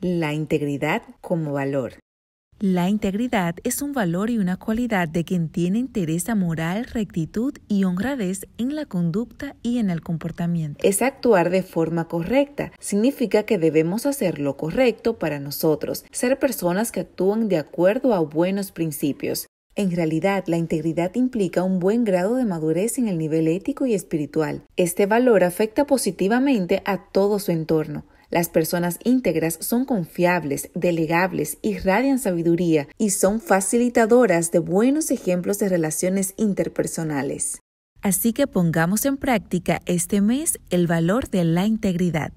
La integridad como valor. La integridad es un valor y una cualidad de quien tiene interés moral, rectitud y honradez en la conducta y en el comportamiento. Es actuar de forma correcta. Significa que debemos hacer lo correcto para nosotros, ser personas que actúan de acuerdo a buenos principios. En realidad, la integridad implica un buen grado de madurez en el nivel ético y espiritual. Este valor afecta positivamente a todo su entorno. Las personas íntegras son confiables, delegables, y radian sabiduría y son facilitadoras de buenos ejemplos de relaciones interpersonales. Así que pongamos en práctica este mes el valor de la integridad.